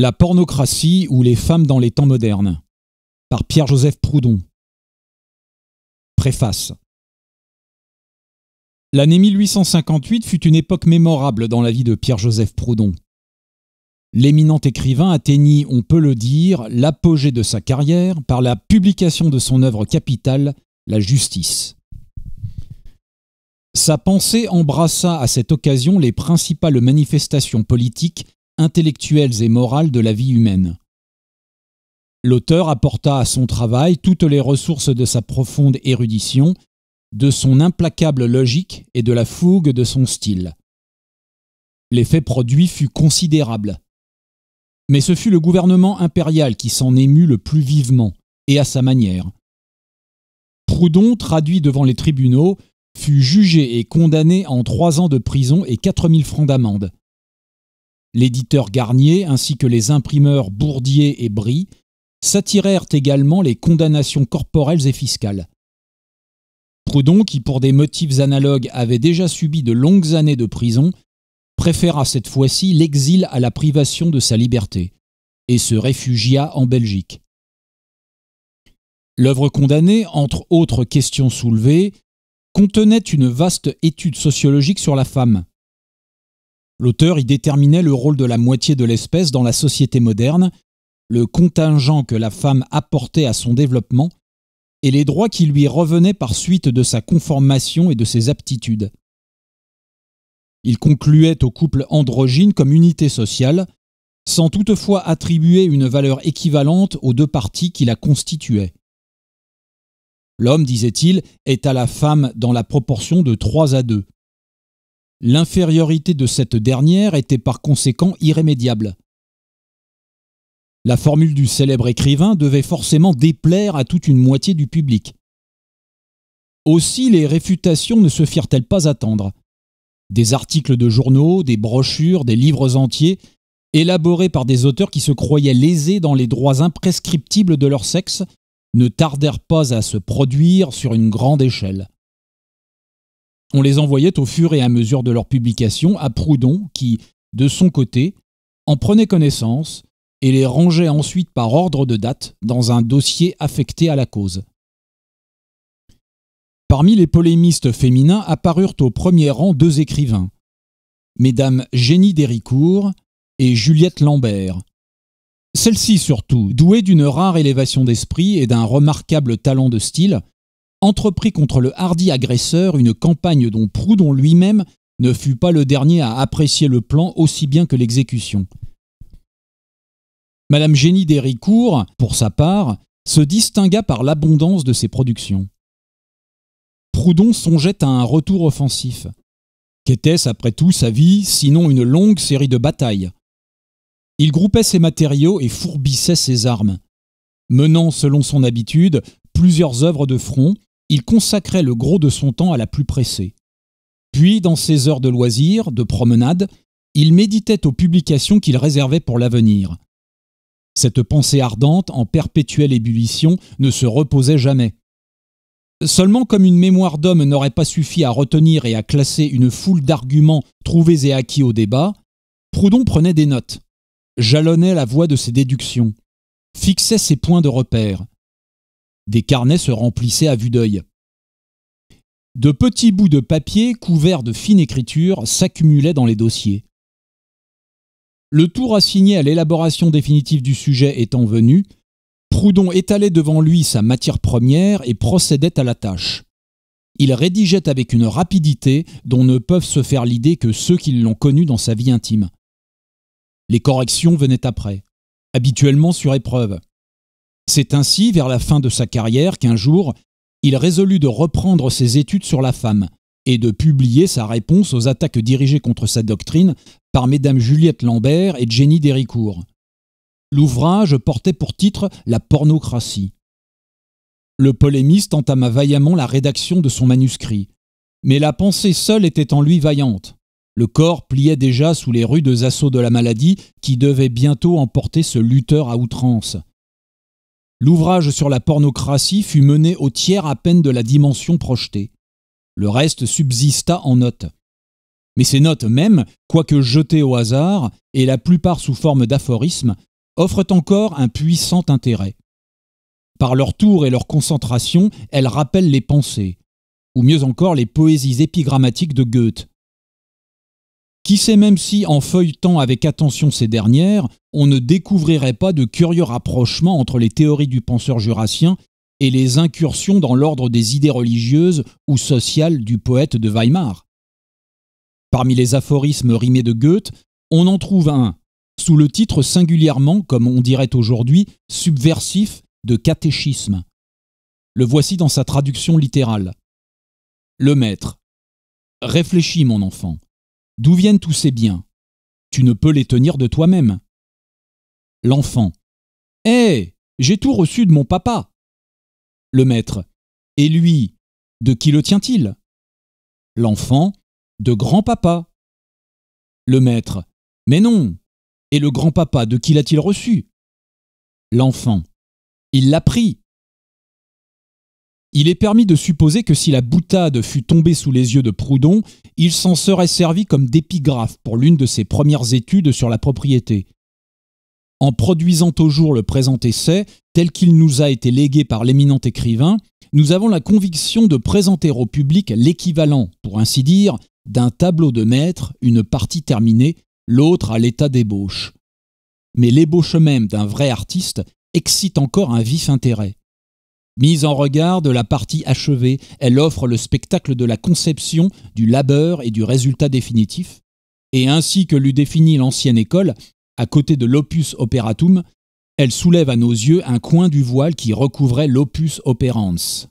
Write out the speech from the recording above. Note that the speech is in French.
La pornocratie ou les femmes dans les temps modernes par Pierre-Joseph Proudhon. Préface. L'année 1858 fut une époque mémorable dans la vie de Pierre-Joseph Proudhon. L'éminent écrivain atteignit, on peut le dire, l'apogée de sa carrière par la publication de son œuvre capitale, La Justice. Sa pensée embrassa à cette occasion les principales manifestations politiques intellectuelles et morales de la vie humaine. L'auteur apporta à son travail toutes les ressources de sa profonde érudition, de son implacable logique et de la fougue de son style. L'effet produit fut considérable. Mais ce fut le gouvernement impérial qui s'en émut le plus vivement, et à sa manière. Proudhon, traduit devant les tribunaux, fut jugé et condamné en trois ans de prison et 4000 francs d'amende, L'éditeur Garnier ainsi que les imprimeurs Bourdier et Brie s'attirèrent également les condamnations corporelles et fiscales. Proudhon, qui pour des motifs analogues avait déjà subi de longues années de prison, préféra cette fois-ci l'exil à la privation de sa liberté et se réfugia en Belgique. L'œuvre condamnée, entre autres questions soulevées, contenait une vaste étude sociologique sur la femme, L'auteur y déterminait le rôle de la moitié de l'espèce dans la société moderne, le contingent que la femme apportait à son développement, et les droits qui lui revenaient par suite de sa conformation et de ses aptitudes. Il concluait au couple androgyne comme unité sociale, sans toutefois attribuer une valeur équivalente aux deux parties qui la constituaient. L'homme, disait-il, est à la femme dans la proportion de 3 à 2. L'infériorité de cette dernière était par conséquent irrémédiable. La formule du célèbre écrivain devait forcément déplaire à toute une moitié du public. Aussi les réfutations ne se firent-elles pas attendre. Des articles de journaux, des brochures, des livres entiers, élaborés par des auteurs qui se croyaient lésés dans les droits imprescriptibles de leur sexe, ne tardèrent pas à se produire sur une grande échelle on les envoyait au fur et à mesure de leur publication à Proudhon qui, de son côté, en prenait connaissance et les rangeait ensuite par ordre de date dans un dossier affecté à la cause. Parmi les polémistes féminins apparurent au premier rang deux écrivains, mesdames Génie d'Héricourt et Juliette Lambert. celles ci surtout, douées d'une rare élévation d'esprit et d'un remarquable talent de style, entreprit contre le hardi agresseur une campagne dont Proudhon lui-même ne fut pas le dernier à apprécier le plan aussi bien que l'exécution. Madame Génie d'Héricourt, pour sa part, se distingua par l'abondance de ses productions. Proudhon songeait à un retour offensif. Qu'était-ce après tout sa vie, sinon une longue série de batailles Il groupait ses matériaux et fourbissait ses armes, menant selon son habitude plusieurs œuvres de front il consacrait le gros de son temps à la plus pressée. Puis, dans ses heures de loisirs, de promenade, il méditait aux publications qu'il réservait pour l'avenir. Cette pensée ardente, en perpétuelle ébullition, ne se reposait jamais. Seulement, comme une mémoire d'homme n'aurait pas suffi à retenir et à classer une foule d'arguments trouvés et acquis au débat, Proudhon prenait des notes, jalonnait la voie de ses déductions, fixait ses points de repère, des carnets se remplissaient à vue d'œil. De petits bouts de papier couverts de fine écriture s'accumulaient dans les dossiers. Le tour assigné à l'élaboration définitive du sujet étant venu, Proudhon étalait devant lui sa matière première et procédait à la tâche. Il rédigeait avec une rapidité dont ne peuvent se faire l'idée que ceux qui l'ont connu dans sa vie intime. Les corrections venaient après, habituellement sur épreuve. C'est ainsi, vers la fin de sa carrière, qu'un jour, il résolut de reprendre ses études sur la femme et de publier sa réponse aux attaques dirigées contre sa doctrine par mesdames Juliette Lambert et Jenny Déricourt. L'ouvrage portait pour titre La pornocratie. Le polémiste entama vaillamment la rédaction de son manuscrit. Mais la pensée seule était en lui vaillante. Le corps pliait déjà sous les rudes assauts de la maladie qui devait bientôt emporter ce lutteur à outrance. L'ouvrage sur la pornocratie fut mené au tiers à peine de la dimension projetée. Le reste subsista en notes. Mais ces notes même, quoique jetées au hasard, et la plupart sous forme d'aphorismes, offrent encore un puissant intérêt. Par leur tour et leur concentration, elles rappellent les pensées, ou mieux encore les poésies épigrammatiques de Goethe, qui sait même si, en feuilletant avec attention ces dernières, on ne découvrirait pas de curieux rapprochements entre les théories du penseur jurassien et les incursions dans l'ordre des idées religieuses ou sociales du poète de Weimar. Parmi les aphorismes rimés de Goethe, on en trouve un, sous le titre singulièrement, comme on dirait aujourd'hui, subversif de catéchisme. Le voici dans sa traduction littérale. Le maître. Réfléchis, mon enfant. D'où viennent tous ces biens Tu ne peux les tenir de toi-même. L'enfant. eh, J'ai tout reçu de mon papa. Le maître. Et lui, de qui le tient-il L'enfant. De grand-papa. Le maître. Mais non Et le grand-papa, de qui l'a-t-il reçu L'enfant. Il l'a pris. Il est permis de supposer que si la boutade fut tombée sous les yeux de Proudhon, il s'en serait servi comme d'épigraphe pour l'une de ses premières études sur la propriété. En produisant au jour le présent essai, tel qu'il nous a été légué par l'éminent écrivain, nous avons la conviction de présenter au public l'équivalent, pour ainsi dire, d'un tableau de maître, une partie terminée, l'autre à l'état d'ébauche. Mais l'ébauche même d'un vrai artiste excite encore un vif intérêt. Mise en regard de la partie achevée, elle offre le spectacle de la conception, du labeur et du résultat définitif, et ainsi que l'eût défini l'ancienne école, à côté de l'opus operatum, elle soulève à nos yeux un coin du voile qui recouvrait l'opus operans,